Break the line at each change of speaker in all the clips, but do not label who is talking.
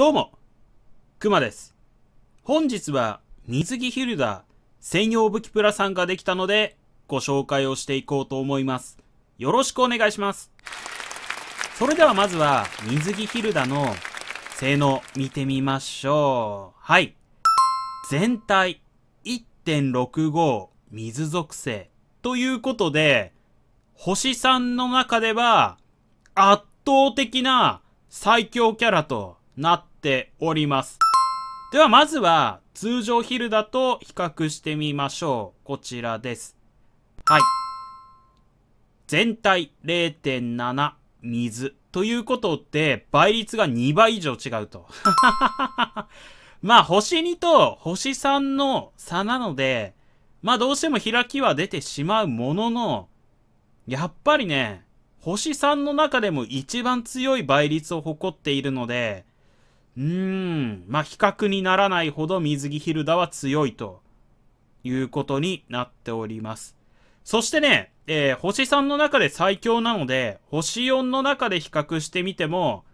どうも、くまです。本日は水着ヒルダー専用武器プラさんができたのでご紹介をしていこうと思います。よろしくお願いします。それではまずは水着ヒルダの性能見てみましょう。はい。全体1.65水属性ということで星3の中では圧倒的な最強キャラとなってております。ではまずは通常ヒルダと比較してみましょう。こちらです。はい。全体0.7水ということで倍率が2倍以上違うと。まあ星2と星3の差なので、まあどうしても開きは出てしまうものの、やっぱりね、星3の中でも一番強い倍率を誇っているので、うーん、まあ、比較にならないほど水着ヒルダは強いということになっております。そしてね、えー、星3の中で最強なので、星4の中で比較してみても、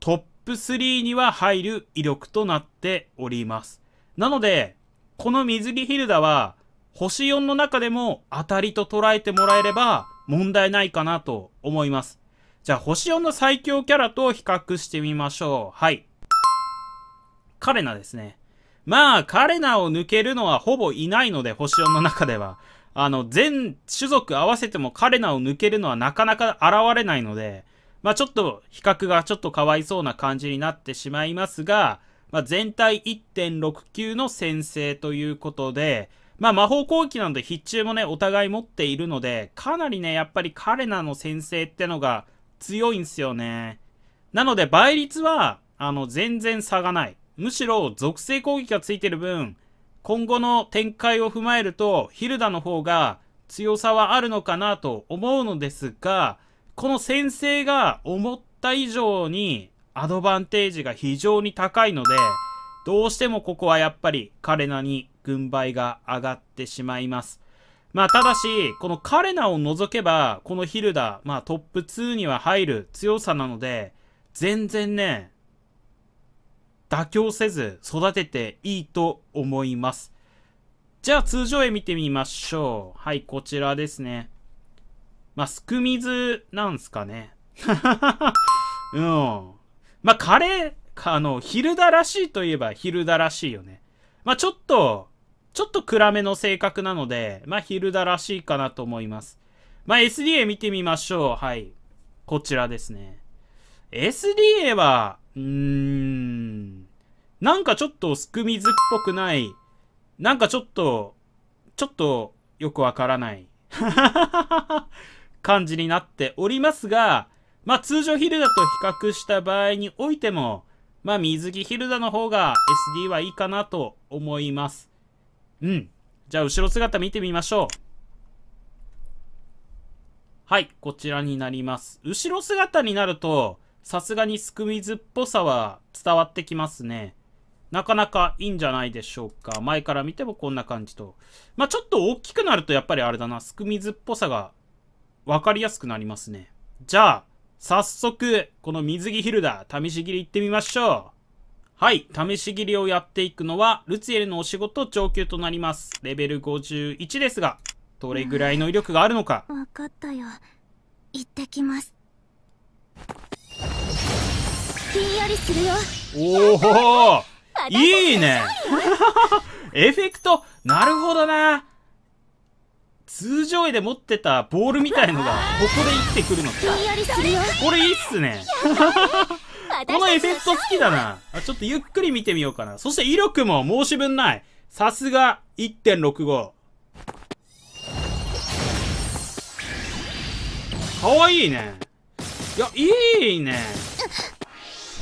トップ3には入る威力となっております。なので、この水着ヒルダは、星4の中でも当たりと捉えてもらえれば問題ないかなと思います。じゃあ、星4の最強キャラと比較してみましょう。はい。カレナですね。まあ、カレナを抜けるのはほぼいないので、星4の中では。あの、全種族合わせてもカレナを抜けるのはなかなか現れないので、まあちょっと比較がちょっとかわいそうな感じになってしまいますが、まあ、全体1.69の先制ということで、まあ魔法攻撃なので必中もね、お互い持っているので、かなりね、やっぱりカレナの先制ってのが強いんすよね。なので倍率は、あの、全然差がない。むしろ属性攻撃がついてる分、今後の展開を踏まえると、ヒルダの方が強さはあるのかなと思うのですが、この先生が思った以上にアドバンテージが非常に高いので、どうしてもここはやっぱり彼らに軍配が上がってしまいます。まあ、ただし、この彼らを除けば、このヒルダ、まあ、トップ2には入る強さなので、全然ね、妥協せず育てていいと思います。じゃあ通常絵見てみましょう。はい、こちらですね。まあ、すく水なんすかね。うん。まあ、カレー、あの、ヒルダらしいといえばヒルダらしいよね。まあ、ちょっと、ちょっと暗めの性格なので、まあ、ヒルダらしいかなと思います。まあ、SDA 見てみましょう。はい。こちらですね。SDA は、うーん。なんかちょっとすくみずっぽくない。なんかちょっと、ちょっとよくわからない 感じになっておりますが、まあ通常ヒルダと比較した場合においても、まあ水着ヒルダの方が SD はいいかなと思います。うん。じゃあ後ろ姿見てみましょう。はい、こちらになります。後ろ姿になると、さすがにすくみずっぽさは伝わってきますね。なかなかいいんじゃないでしょうか。前から見てもこんな感じと。まあ、ちょっと大きくなるとやっぱりあれだな、すくみずっぽさが分かりやすくなりますね。じゃあ、早速、この水着ヒルダ、試し切り行ってみましょう。はい、試し切りをやっていくのは、ルツエルのお仕事上級となります。レベル51ですが、どれぐらいの威力があるのか。わかったよ。行ってきます。ひんやりするよ。おおいいね エフェクトなるほどな通常絵で持ってたボールみたいのがここで生きてくるのかこれいいっすねこのエフェクト好きだなちょっとゆっくり見てみようかなそして威力も申し分ないさすが1.65かわいいねいやいいね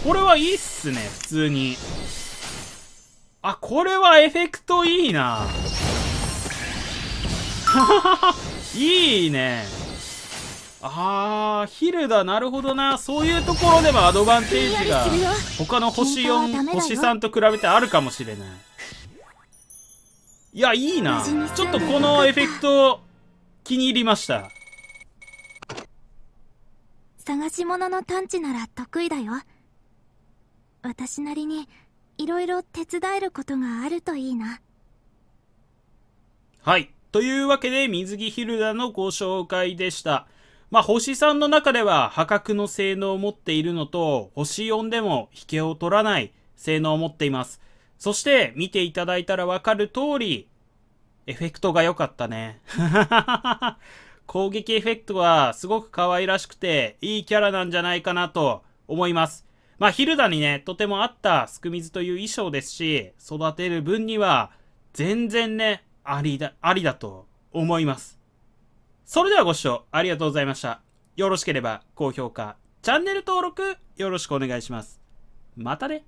これはいいっすね普通にあ、これはエフェクトいいな。いいね。あー、ヒルダ、なるほどな。そういうところでもアドバンテージが、他の星4、星3と比べてあるかもしれない。いや、いいな。ちょっとこのエフェクト、気に入りました。探し物の探知なら得意だよ。私なりに、いろいろ手伝えることがあるといいなはいというわけで水着ヒルダのご紹介でしたまあ、星3の中では破格の性能を持っているのと、星4でも引けを取らない性能を持っています。そして、見ていただいたらわかる通り、エフェクトが良かったね。攻撃エフェクトはすごく可愛らしくて、いいキャラなんじゃないかなと思います。まあ、ヒルダにね、とても合ったスクミズという衣装ですし、育てる分には、全然ね、ありだ、ありだと思います。それではご視聴ありがとうございました。よろしければ高評価、チャンネル登録よろしくお願いします。またね